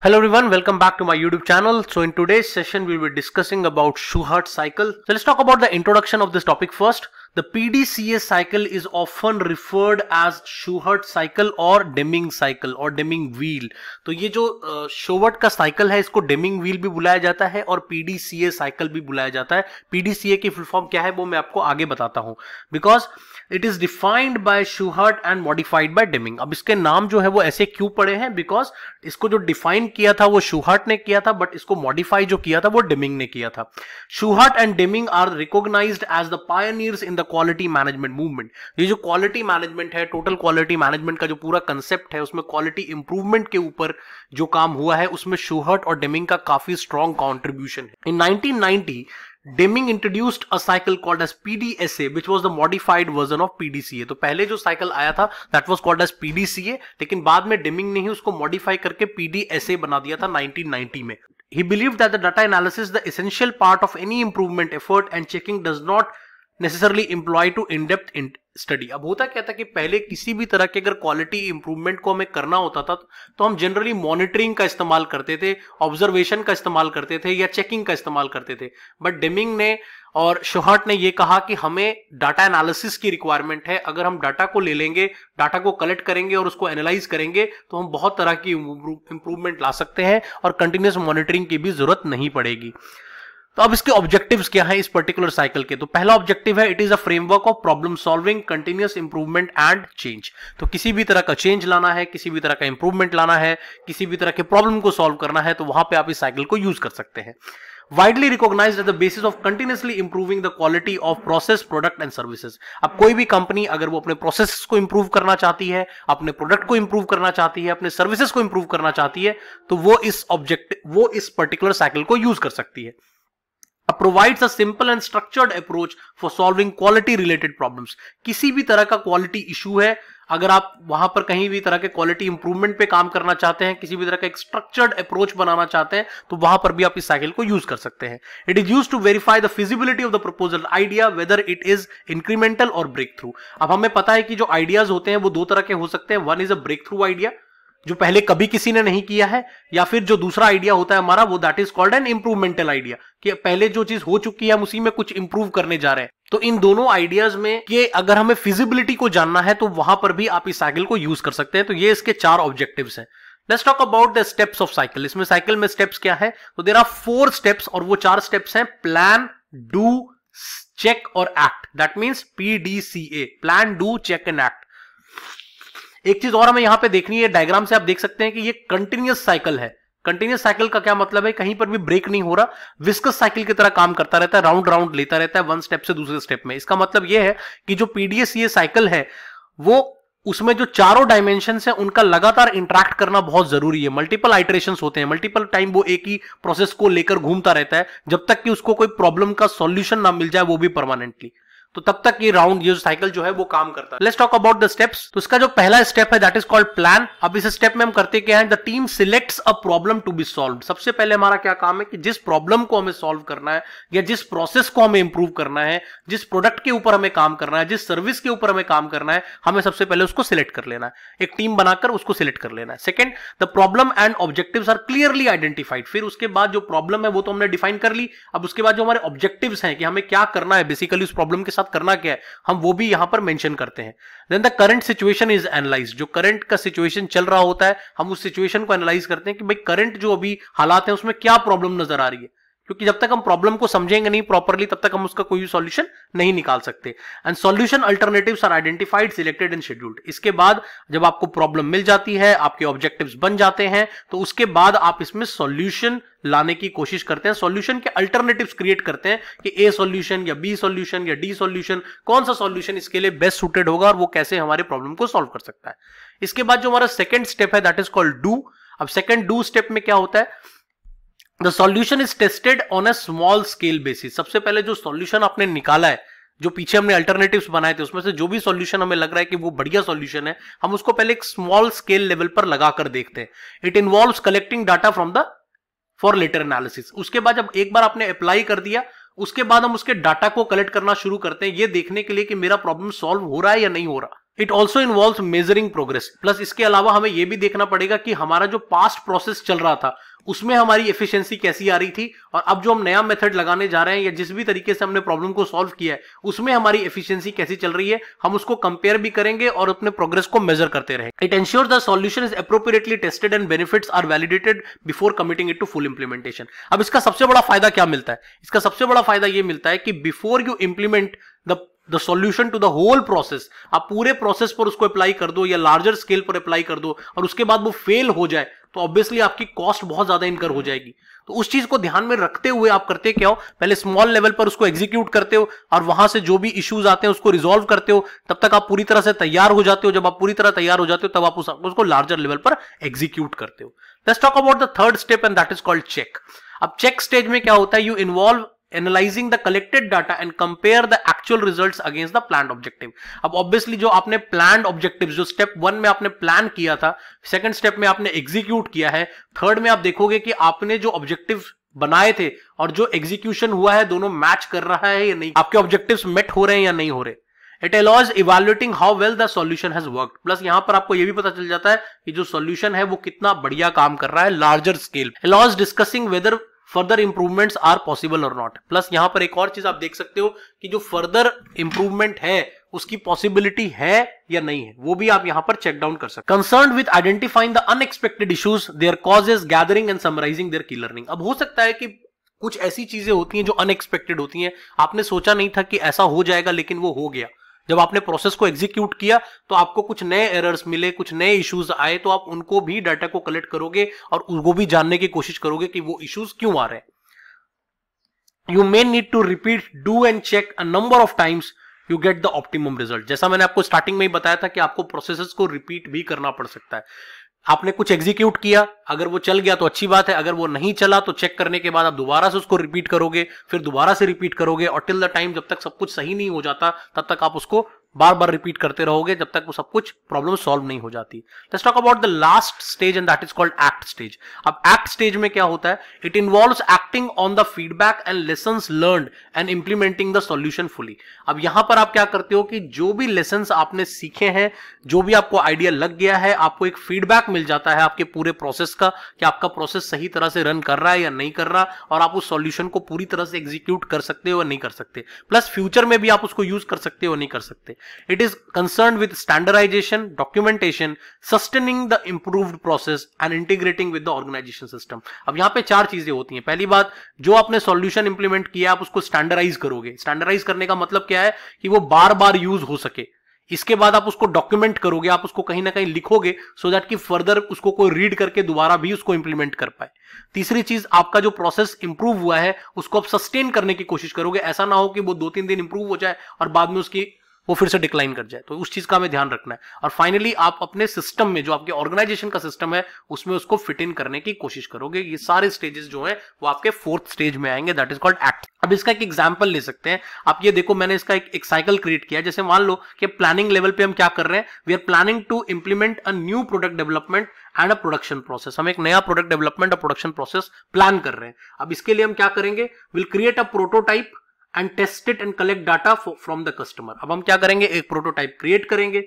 Hello everyone, welcome back to my YouTube channel. So in today's session, we will be discussing about Schuhart cycle. So let's talk about the introduction of this topic first. The PDCA cycle is often referred as Schuhart cycle or Deming cycle or Deming wheel. तो ये जो शोवर्ट का cycle है इसको Deming wheel भी बुलाया जाता है और पीडीसीए साइकिल भी बुलाया जाता है पीडीसीए की फुल फॉर्म क्या है वो मैं आपको आगे बताता हूँ because it is defined by Shewhart and modified by Deming अब इसके नाम जो है वो ऐसे क्यों पड़े हैं बिकॉज इसको जो डिफाइन किया था वो शूहर्ट ने किया था बट इसको मॉडिफाई जो किया था वो डेमिंग ने किया था Shewhart and Deming are recognise as the pioneers in the quality management movement ये जो क्वालिटी मैनेजमेंट है टोटल क्वालिटी मैनेजमेंट का जो पूरा कंसेप्ट है उसमें क्वालिटी इंप्रूवमेंट के ऊपर जो काम हुआ है उसमें शूहर्ट और डेमिंग का काफी स्ट्रॉन्ग कॉन्ट्रीब्यूशन है in 1990 Deming introduced a cycle called as PDSA which was the modified version of PDCA तो पहले जो साइकिल आया था that was called as PDCA लेकिन बाद में डेमिंग ने ही उसको मॉडिफाई करके पीडीएसए बना दिया था 1990 में he believed that the data analysis the essential part of any improvement effort and checking does not necessarily employ to in depth study अब होता क्या था कि पहले किसी भी तरह के अगर क्वालिटी इंप्रूवमेंट को हमें करना होता था तो हम जनरली मॉनिटरिंग का इस्तेमाल करते थे ऑब्जर्वेशन का इस्तेमाल करते थे या चेकिंग का इस्तेमाल करते थे बट डेमिंग ने और शोहर्ट ने यह कहा कि हमें डाटा एनालिसिस की रिक्वायरमेंट है अगर हम डाटा को ले लेंगे डाटा को कलेक्ट करेंगे और उसको एनालाइज करेंगे तो हम बहुत तरह की इंप्रूवमेंट ला सकते हैं और कंटिन्यूस मॉनिटरिंग की भी जरूरत नहीं पड़ेगी तो अब इसके ऑब्जेक्टिव क्या है इस पर्टिकुलर साइकिल के तो पहला ऑब्जेक्टिव है it is a framework of problem solving continuous improvement and change तो किसी भी तरह का चेंज लाना है किसी भी तरह का इंप्रूवमेंट लाना है किसी भी तरह के प्रॉब्लम को सॉल्व करना है तो वहां पे आप इस साइकिल को यूज कर सकते हैं widely recognise at the basis of continuously improving the quality of process product and services अब कोई भी कंपनी अगर वो अपने प्रोसेस को इंप्रूव करना चाहती है अपने प्रोडक्ट को इंप्रूव करना चाहती है अपने सर्विसेज को इंप्रूव करना चाहती है तो वो इस ऑब्जेक्ट वो इस पर्टिकुलर साइकिल को यूज कर सकती है provides a simple and structured approach for solving quality related problems किसी भी तरह का क्वालिटी इशू है अगर आप वहां पर कहीं भी तरह के क्वालिटी इंप्रूवमेंट पे काम करना चाहते हैं किसी भी तरह का एक स्ट्रक्चर्ड अप्रोच बनाना चाहते हैं तो वहां पर भी आप इस साइकिल को यूज कर सकते हैं it is use to verify the feasibility of the proposal idea whether it is incremental और ब्रेक थ्रू अब हमें पता है कि जो आइडियाज होते हैं वो दो तरह के हो सकते हैं one is a breakthrough idea जो पहले कभी किसी ने नहीं किया है या फिर जो दूसरा आइडिया होता है हमारा वो that is called an improvemental idea कि पहले जो चीज हो चुकी है हम उसी में कुछ इंप्रूव करने जा रहे हैं तो इन दोनों आइडियाज में कि अगर हमें फिजिबिलिटी को जानना है तो वहां पर भी आप इस साइकिल को यूज कर सकते हैं तो ये इसके चार ऑब्जेक्टिव है let's talk about the steps of cycle इसमें साइकिल में स्टेप्स क्या है तो देर आर फोर स्टेप्स और वो चार स्टेप्स हैं प्लान डू चेक और act that means a plan do check and act एक चीज और हमें यहां पे देखनी है डायग्राम से आप देख सकते हैं कि ये कंटिन्यूस साइकिल है कंटिन्यूस साइकिल का क्या मतलब है कहीं पर भी ब्रेक नहीं हो रहा विस्कस साइकिल की तरह काम करता रहता है राउंड राउंड लेता रहता है वन स्टेप से दूसरे स्टेप में इसका मतलब यह है कि जो पीडीएस ये साइकिल है वो उसमें जो चारों डायमेंशन है उनका लगातार इंट्रैक्ट करना बहुत जरूरी है मल्टीपल आइट्रेशन होते हैं मल्टीपल टाइम वो एक ही प्रोसेस को लेकर घूमता रहता है जब तक कि उसको कोई प्रॉब्लम का सॉल्यूशन ना मिल जाए वो भी परमानेंटली तो तब तक ये राउंड ये साइकिल जो है वो काम करता है let's talk about the steps तो इसका जो पहला स्टेप है दैट इज कॉल्ड प्लान अब इस स्टेप में हम करते क्या है the team selects a problem to be solve सबसे पहले हमारा क्या काम है कि जिस प्रॉब्लम को हमें सॉल्व करना है या जिस प्रोसेस को हमें इंप्रूव करना है जिस प्रोडक्ट के ऊपर हमें काम करना है जिस सर्विस के ऊपर हमें काम करना है हमें सबसे पहले उसको सिलेक्ट कर लेना है एक टीम बनाकर उसको सिलेक्ट कर लेना है second the problem and objective are clearly identified फिर उसके बाद जो प्रॉब्लम है वो तो हमने डिफाइन कर ली अब उसके बाद जो हमारे ऑब्जेक्टिव है कि हमें क्या करना है बेसिकली उस प्रॉब्लम के साथ करना क्या है हम वो भी यहां पर मेंशन करते हैं then the current situation is analyse जो करंट का सिचुएशन चल रहा होता है हम उस सिचुएशन को एनालाइज करते हैं कि भाई करंट जो अभी हालात है उसमें क्या प्रॉब्लम नजर आ रही है क्योंकि जब तक हम प्रॉब्लम को समझेंगे नहीं प्रॉपरली तब तक हम उसका कोई सॉल्यूशन नहीं निकाल सकते and solution alternatives are identified selected and scheduled इसके बाद जब आपको प्रॉब्लम मिल जाती है आपके ऑब्जेक्टिव्स बन जाते हैं तो उसके बाद आप इसमें सॉल्यूशन लाने की कोशिश करते हैं सॉल्यूशन के अल्टरनेटिव्स क्रिएट करते हैं कि ए सॉल्यूशन या बी सॉल्यूशन या डी सॉल्यूशन कौन सा सॉल्यूशन इसके लिए बेस्ट सुटेड होगा और वो कैसे हमारे प्रॉब्लम को सॉल्व कर सकता है इसके बाद जो हमारा सेकेंड स्टेप है दैट इज कॉल्ड डू अब सेकंड डू स्टेप में क्या होता है the solution is tested on a small scale basis सबसे पहले जो सॉल्यूशन आपने निकाला है जो पीछे हमने अल्टरनेटिव बनाए थे उसमें से जो भी सॉल्यूशन हमें लग रहा है कि वो बढ़िया सॉल्यूशन है हम उसको पहले एक स्मॉल स्केल लेवल पर लगा कर देखते हैं it involve collecting data from the for later analysis उसके बाद जब एक बार आपने अप्लाई कर दिया उसके बाद हम उसके डाटा को कलेक्ट करना शुरू करते हैं ये देखने के लिए कि मेरा प्रॉब्लम सॉल्व हो रहा है या नहीं हो रहा it also involve measuring progress plus इसके अलावा हमें यह भी देखना पड़ेगा कि हमारा जो पास्ट प्रोसेस चल रहा था उसमें हमारी एफिशिएंसी कैसी आ रही थी और अब जो हम नया मेथड लगाने जा रहे हैं या जिस भी तरीके से हमने प्रॉब्लम को सॉल्व किया है उसमें हमारी एफिशिएंसी कैसी चल रही है हम उसको कंपेयर भी करेंगे और अपने प्रोग्रेस को मेजर करते रहे it ensure the solution is appropriately tested and benefit are validated before committing it to full implementation अब इसका सबसे बड़ा फायदा क्या मिलता है इसका सबसे बड़ा फायदा यह मिलता है कि before you implement the solution to the whole process आप पूरे प्रोसेस पर उसको अप्लाई कर दो या लार्जर स्केल पर अप्लाई कर दो और उसके बाद वो फेल हो जाए तो ऑब्वियसली आपकी कॉस्ट बहुत ज्यादा इनकर हो जाएगी तो उस चीज को ध्यान में रखते हुए आप करते क्या हो पहले स्मॉल लेवल पर उसको एग्जीक्यूट करते हो और वहां से जो भी इश्यूज आते हैं उसको रिजोल्व करते हो तब तक आप पूरी तरह से तैयार हो जाते हो जब आप पूरी तरह तैयार हो जाते हो तब आप उसको लार्जर लेवल पर एग्जीक्यूट करते हो let's talk about the third step and that is called check अब चेक स्टेज में क्या होता है you involve analysing the collected data and compare the actual result against the plan objective अब obviously जो आपने प्लान ऑब्जेक्टिव जो step one में आपने प्लान किया था सेकंड स्टेप में आपने एग्जीक्यूट किया है थर्ड में आप देखोगे कि आपने जो ऑब्जेक्टिव बनाए थे और जो एग्जीक्यूशन हुआ है दोनों मैच कर रहा है या नहीं आपके ऑब्जेक्टिव मेट हो रहे हैं या नहीं हो रहे it allows evaluating how well the solution has work plus यहां पर आपको यह भी पता चल जाता है कि जो सोल्यूशन है वो कितना बढ़िया काम कर रहा है larger scale allows discussing whether further improvements are possible और नॉट प्लस यहां पर एक और चीज आप देख सकते हो कि जो फर्दर इंप्रूवमेंट है उसकी पॉसिबिलिटी है या नहीं है वो भी आप यहां पर चेक डाउन कर सकते concern with identifying the unexpected issues their causes gathering and summarising their key learning अब हो सकता है कि कुछ ऐसी चीजें होती हैं जो अनएक्सपेक्टेड होती हैं आपने सोचा नहीं था कि ऐसा हो जाएगा लेकिन वो हो गया जब आपने प्रोसेस को एग्जीक्यूट किया तो आपको कुछ नए एरर्स मिले कुछ नए इश्यूज आए तो आप उनको भी डाटा को कलेक्ट करोगे और उनको भी जानने की कोशिश करोगे कि वो इश्यूज क्यों आ रहे हैं you may need to repeat do and check a number of times you get the optimum result जैसा मैंने आपको स्टार्टिंग में ही बताया था कि आपको प्रोसेसेस को रिपीट भी करना पड़ सकता है आपने कुछ एग्जीक्यूट किया अगर वो चल गया तो अच्छी बात है अगर वो नहीं चला तो चेक करने के बाद आप दोबारा से उसको रिपीट करोगे फिर दोबारा से रिपीट करोगे और टिल द टाइम जब तक सब कुछ सही नहीं हो जाता तब तक आप उसको बार बार रिपीट करते रहोगे जब तक वो सब कुछ प्रॉब्लम सॉल्व नहीं हो जाती let's talk about the last stage and that is called act stage अब एक्ट स्टेज में क्या होता है it involve acting on the feedback and lesson learn and implementing the solution fully अब यहां पर आप क्या करते हो कि जो भी लेसन आपने सीखे हैं जो भी आपको आइडिया लग गया है आपको एक फीडबैक मिल जाता है आपके पूरे प्रोसेस का कि आपका प्रोसेस सही तरह से रन कर रहा है या नहीं कर रहा और आप उस सोल्यूशन को पूरी तरह से एग्जीक्यूट कर सकते हो या नहीं कर सकते प्लस फ्यूचर में भी आप उसको यूज कर सकते हो नहीं कर सकते it is concern with standardisation documentation sustaining the improved process and integrating with the organization system. अब यहाँ पे चार चीजें होती हैं पहली बात जो आपने सॉल्यूशन इंप्लीमेंट किया आप उसको स्टैंडर्डाइज करोगे स्टैंडर्डाइज करने का मतलब क्या है कि वो बार बार यूज हो सके इसके बाद आप उसको डॉक्यूमेंट करोगे आप उसको कहीं ना कहीं लिखोगे सो so दैट कि फर्दर उसको कोई रीड करके दोबारा भी उसको इंप्लीमेंट कर पाए तीसरी चीज आपका जो प्रोसेस इंप्रूव हुआ है उसको आप सस्टेन करने की कोशिश करोगे ऐसा ना हो कि वो दो तीन दिन इंप्रूव हो जाए और बाद में उसकी वो फिर से डिक्लाइन कर जाए तो उस चीज का हमें ध्यान रखना है और फाइनली आप अपने सिस्टम में जो आपके ऑर्गेनाइजेशन का सिस्टम है उसमें उसको फिट इन करने की कोशिश करोगे ये सारे स्टेजेस जो है वो आपके फोर्थ स्टेज में आएंगे दैट इज कॉल्ड एक्ट अब इसका एक एग्जाम्पल ले सकते हैं आप ये देखो मैंने इसका एक, एक साइकिल क्रिएट किया जैसे मान लो कि प्लानिंग लेवल पे हम क्या कर रहे हैं we are planning to implement a new product development and a production process हम एक नया प्रोडक्ट डेवलपमेंट और प्रोडक्शन प्रोसेस प्लान कर रहे हैं अब इसके लिए हम क्या करेंगे will create a prototype and test it and collect data from the customer अब हम क्या करेंगे एक प्रोटोटाइप क्रिएट करेंगे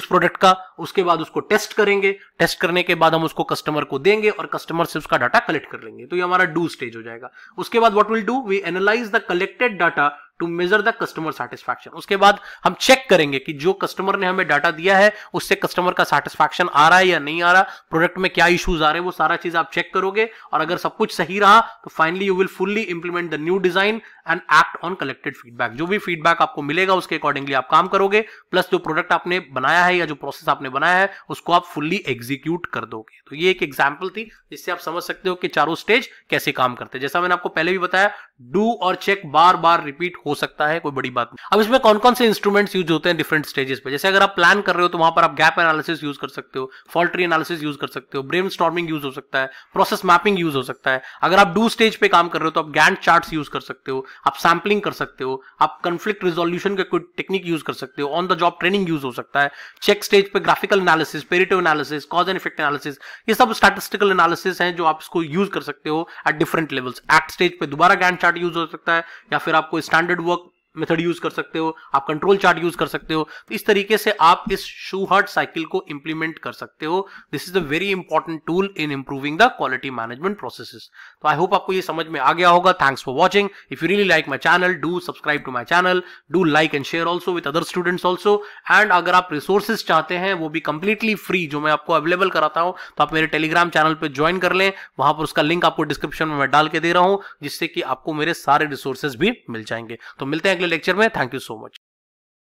उस प्रोडक्ट का उसके बाद उसको टेस्ट करेंगे टेस्ट करने के बाद हम उसको कस्टमर को देंगे और कस्टमर से उसका डाटा कलेक्ट कर लेंगे तो ये हमारा डू स्टेज हो जाएगा उसके बाद what will do we analyse the collected data to measure the customer satisfaction उसके बाद हम चेक करेंगे कि जो कस्टमर ने हमें डाटा दिया है उससे कस्टमर का सेटिस्फैक्शन आ रहा है या नहीं आ रहा प्रोडक्ट में क्या इश्यूज आ रहे हैं वो सारा चीज आप चेक करोगे और अगर सब कुछ सही रहा तो finally you will fully implement the new design and act on collected feedback जो भी फीडबैक आपको मिलेगा उसके अकॉर्डिंगली आप काम करोगे प्लस जो प्रोडक्ट आपने बनाया है या जो प्रोसेस आपने बनाया है उसको आप फुल्ली एग्जीक्यूट कर दोगे तो ये एक एग्जाम्पल थी जिससे आप समझ सकते हो कि चारों स्टेज कैसे काम करते हैं जैसा मैंने आपको पहले भी बताया डू और चेक बार बार रिपीट हो हो सकता है कोई बड़ी बात नहीं अब इसमें कौन कौन से इंस्ट्रूमेंट्स यूज होते हैं डिफरेंट स्टेजेस पे जैसे अगर आप प्लान कर रहे हो तो वहां पर आप गैप एनालिसिस यूज कर सकते हो फॉल्ट्री एनालिसिस यूज कर सकते हो ब्रेन स्टॉर्मिंग यूज हो सकता है प्रोसेस मैपिंग यूज हो सकता है अगर आप डू स्टेज पे काम कर रहे हो तो आप गैंड चार्ट यूज कर सकते हो आप सैम्पलिंग कर सकते हो आप कंफ्लिक्ट रिजोल्यूशन का कोई टेक्निक यूज कर सकते हो on the job training use हो सकता है चेक स्टेज पे graphical analysis Pareto analysis cause and effect analysis ये सब स्टैटिस्टिकल एनालिसिस है जो आप इसको यूज कर सकते हो at different levels act stage पे दोबारा गैंड चार्ट यूज हो सकता है या फिर आपको स्टैंडर्ड work मेथड यूज कर सकते हो आप कंट्रोल चार्ट यूज कर सकते हो तो इस तरीके से आप इस शूहार्ट साइकिल को इंप्लीमेंट कर सकते हो this is a very important tool in improving the quality management process तो आई होप आपको ये समझ में आ गया होगा thanks for watching if you really like my channel do subscribe to my channel do like and share also with other students also एंड अगर आप रिसोर्सेज चाहते हैं वो भी कंप्लीटली फ्री जो मैं आपको अवेलेबल कराता हूँ तो आप मेरे टेलीग्राम चैनल पर ज्वाइन कर लें वहां पर उसका लिंक आपको डिस्क्रिप्शन में मैं डाल के दे रहा हूँ जिससे कि आपको मेरे सारे रिसोर्सेज भी मिल जाएंगे तो मिलते हैं अगले लेक्चर में थैंक यू सो मच